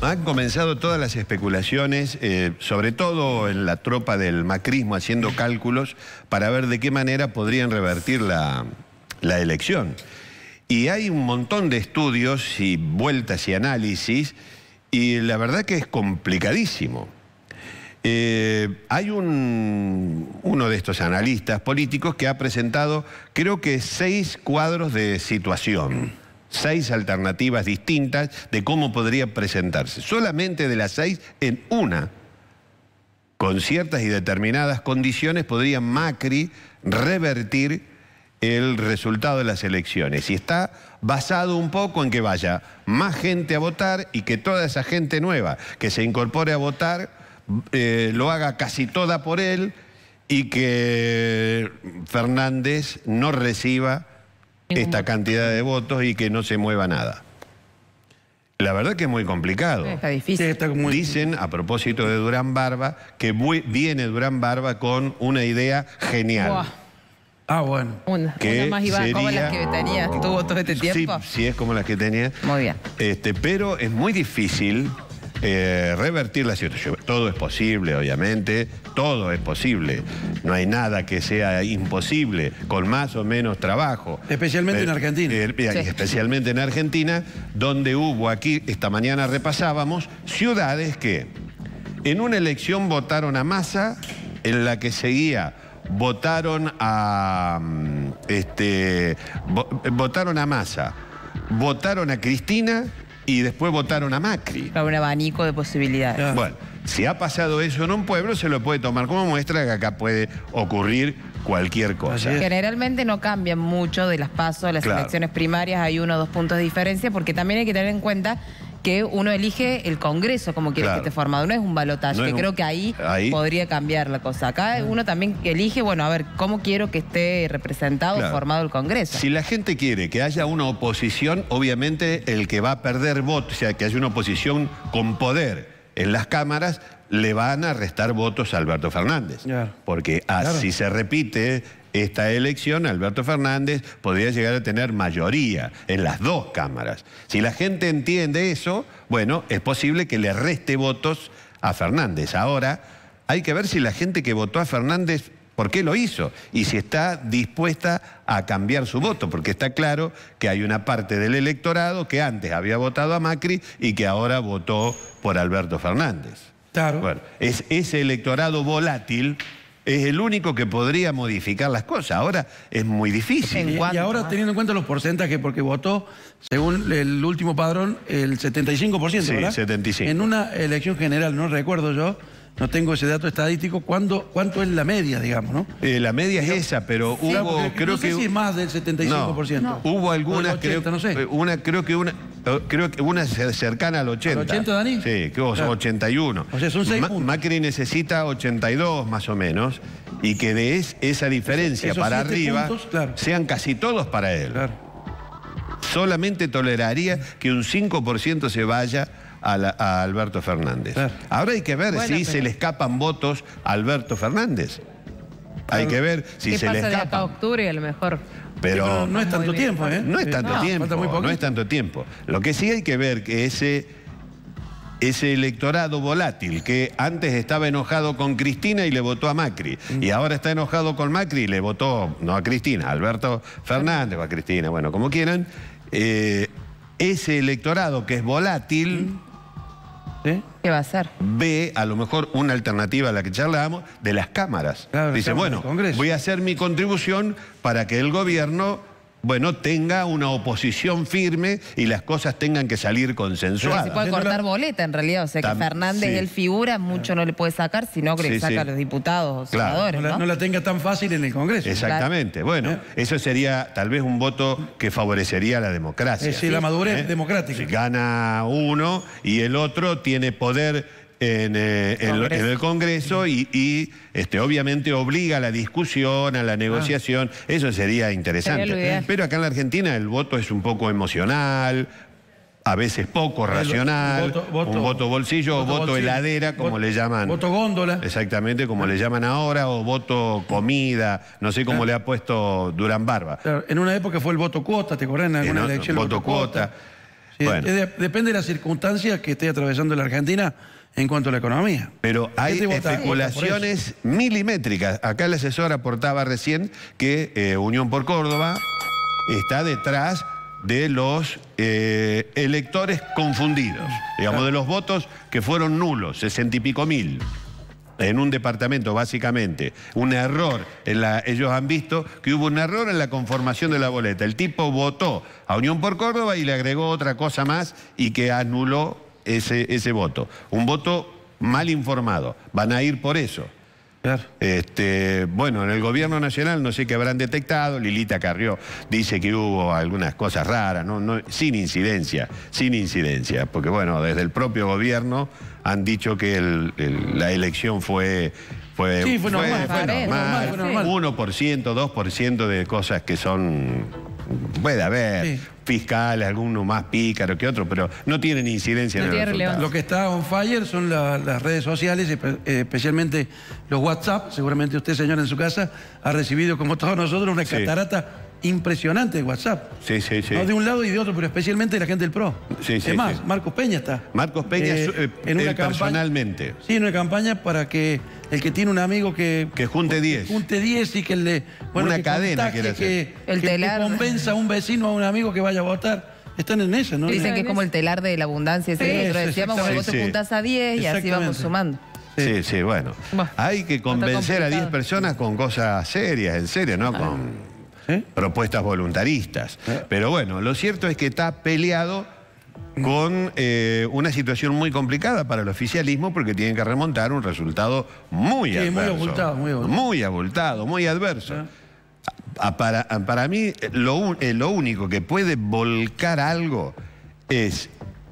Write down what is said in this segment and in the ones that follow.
han comenzado todas las especulaciones, eh, sobre todo en la tropa del macrismo, haciendo cálculos para ver de qué manera podrían revertir la, elección. Y hay un montón de estudios y vueltas y análisis, y la verdad que es complicadísimo. Eh, hay uno de estos analistas políticos que ha presentado, creo que, seis cuadros de situación seis alternativas distintas de cómo podría presentarse. Solamente de las seis, en una, con ciertas y determinadas condiciones, podría Macri revertir el resultado de las elecciones. Y está basado un poco en que vaya más gente a votar y que toda esa gente nueva que se incorpore a votar eh, lo haga casi toda por él y que Fernández no reciba esta cantidad de votos y que no se mueva nada. La verdad que es muy complicado. Está difícil. Dicen, a propósito de Durán Barba, que viene Durán Barba con una idea genial. Ah, bueno. Una, que más como las que tenías, todo este tiempo. Sí, es como las que tenía. Muy bien. Este, pero es muy difícil eh, revertir la situación. Todo es posible, obviamente, todo es posible. No hay nada que sea imposible, con más o menos trabajo. Especialmente en eh, Argentina. Eh, especialmente en Argentina, donde hubo aquí, esta mañana repasábamos, ciudades que en una elección votaron a Massa, en la que seguía votaron a mm, este, votaron a Massa, votaron a Cristina y después votaron a Macri. Para un abanico de posibilidades. Bueno, si ha pasado eso en un pueblo, se lo puede tomar como muestra que acá puede ocurrir cualquier cosa. Generalmente no cambian mucho de las pasos de las elecciones primarias, hay uno o dos puntos de diferencia, porque también hay que tener en cuenta que uno elige el Congreso como quiere que esté formado, no es un balotaje, que creo que ahí, podría cambiar la cosa. Acá uno también elige, bueno, a ver, ¿cómo quiero que esté representado formado el Congreso? Si la gente quiere que haya una oposición, obviamente el que va a perder votos, o sea, que haya una oposición con poder en las cámaras, le van a restar votos a Alberto Fernández. Porque así se repite esta elección Alberto Fernández podría llegar a tener mayoría en las dos cámaras. Si la gente entiende eso, bueno, es posible que le reste votos a Fernández. Ahora, hay que ver si la gente que votó a Fernández, ¿por qué lo hizo? Y si está dispuesta a cambiar su voto, porque está claro que hay una parte del electorado que antes había votado a Macri y que ahora votó por Alberto Fernández. Claro. Bueno, es ese electorado volátil es el único que podría modificar las cosas. Ahora es muy difícil. Y, ahora, teniendo en cuenta los porcentajes, porque votó, según el último padrón, el 75%, sí, 75. En una elección general, no recuerdo yo, no tengo ese dato estadístico, ¿cuánto, cuánto es la media, digamos, no? Eh, la media es esa, pero hubo, creo no que... más del 75%. No, Hubo algunas, no sé. una, creo que una... Creo que una es cercana al 80. 80, Dani? Sí, que 81. O Macri necesita 82 más o menos, y que de esa diferencia para arriba sean casi todos para él. Solamente toleraría que un 5% se vaya a, Alberto Fernández. Ahora hay que ver si se le escapan votos a Alberto Fernández. Hay que ver si se le escapa. octubre a lo mejor. Pero, no es tanto tiempo, ¿eh? No es tanto tiempo, no es tanto tiempo. Lo que sí hay que ver que ese, ese electorado volátil que antes estaba enojado con Cristina y le votó a Macri, y mm. ahora está enojado con Macri y le votó, no a Cristina, a Alberto Fernández o a Cristina, bueno, como quieran, eh, ese electorado que es volátil... Mm. ¿Qué va a hacer? Ve a lo mejor una alternativa a la que charlábamos de las cámaras. Dice, bueno, voy a hacer mi contribución para que el gobierno bueno, tenga una oposición firme y las cosas tengan que salir consensuadas. se puede cortar boleta en realidad, o sea que Fernández, él figura, mucho no le puede sacar, sino que le saca a los diputados o senadores. ¿no? No, la, tenga tan fácil en el Congreso. Exactamente, bueno, eh. eso sería tal vez un voto que favorecería la democracia. Es eh, decir, la madurez eh, democrática. Si gana uno y el otro tiene poder eh, en, el Congreso y, este, obviamente obliga a la discusión, a la ah. negociación. Eso sería interesante. Pero acá en la Argentina el voto es un poco emocional, a veces poco racional, un voto bolsillo voto o voto heladera, como le llaman. Voto góndola. Exactamente, como le ah. llaman ahora, o voto comida, no sé cómo ah. le ha puesto Durán Barba. en una época fue el voto cuota, ¿te acordás? En alguna elección voto, voto cuota. depende de las circunstancias que esté atravesando la Argentina en cuanto a la economía. Pero hay especulaciones milimétricas. Acá el asesor aportaba recién que eh, Unión por Córdoba está detrás de los eh, electores confundidos, digamos, de los votos que fueron nulos, sesenta y pico mil en un departamento, básicamente. Un error. En la, ellos han visto que hubo un error en la conformación de la boleta. El tipo votó a Unión por Córdoba y le agregó otra cosa más y que anuló ese, voto. Un voto mal informado. Van a ir por eso. Este, bueno, en el gobierno nacional no sé qué habrán detectado, Lilita Carrió dice que hubo algunas cosas raras, sin incidencia, sin incidencia, porque bueno, desde el propio gobierno han dicho que la elección fue fue, fue, 1%, 2% de cosas que son... Puede haber fiscales, alguno más pícaro que otro, pero no tienen incidencia en el Lo que está on fire son las redes sociales, eh, especialmente los WhatsApp. Seguramente usted, señor, en su casa ha recibido, como todos nosotros, una catarata impresionante de WhatsApp. Sí, sí, sí. No de un lado y de otro, pero especialmente la gente del PRO. Sí, sí. Es más, Marcos Peña está. Marcos Peña eh, eh, en personalmente. Sí, en una campaña para que el que tiene un amigo que... Que junte 10. Junte 10 y que le... una cadena Que, el convenza a un vecino, a un amigo que vaya a votar. Están en eso, ¿no? Dicen que es como el telar de la abundancia. Ese sí, decíamos, vos te juntás a 10 y así vamos sumando. Sí, sí, bueno. Hay que convencer a 10 personas con cosas serias, en serio, ¿no? Con ¿Eh? propuestas voluntaristas. ¿Eh? Pero bueno, lo cierto es que está peleado con eh, una situación muy complicada para el oficialismo porque tienen que remontar un resultado muy Muy abultado, muy adverso. para, mí, lo, lo, único que puede volcar algo es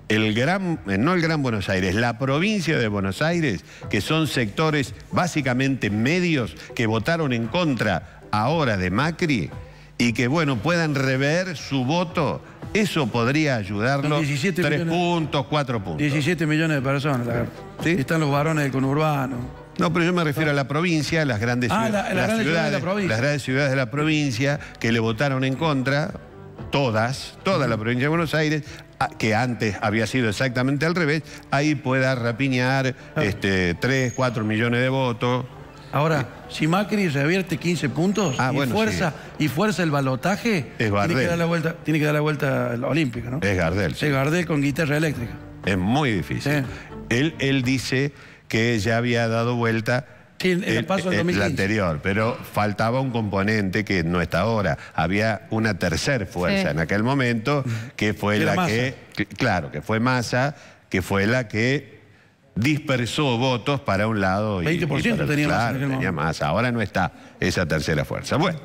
el gran, no el Gran Buenos Aires, la provincia de Buenos Aires, que son sectores básicamente medios que votaron en contra ahora de Macri y que, bueno, puedan rever su voto, eso podría ayudarlo. 17 millones, puntos, cuatro puntos. 17 millones de personas, Están los varones del conurbano. No, pero yo me refiero a la provincia, las grandes, ciudades, las grandes ciudades, de la provincia. que le votaron en contra, todas, toda la provincia de Buenos Aires, que antes había sido exactamente al revés, ahí pueda rapiñar ah. este, 3, 4 millones de votos. Ahora, si Macri revierte 15 puntos ah, y, fuerza, y fuerza el balotaje, tiene que dar la vuelta, tiene que dar la vuelta olímpica, ¿no? Es Gardel. Es Gardel con guitarra eléctrica. Es muy difícil. Él, él dice que ya había dado vuelta en el, paso del eh, anterior, pero faltaba un componente que no está ahora. Había una tercer fuerza en aquel momento, que fue la que, claro, que fue Massa, que fue la que dispersó votos para un lado. Y, 20% y para, tenía, más tenía más. Ahora no está esa tercera fuerza. Bueno.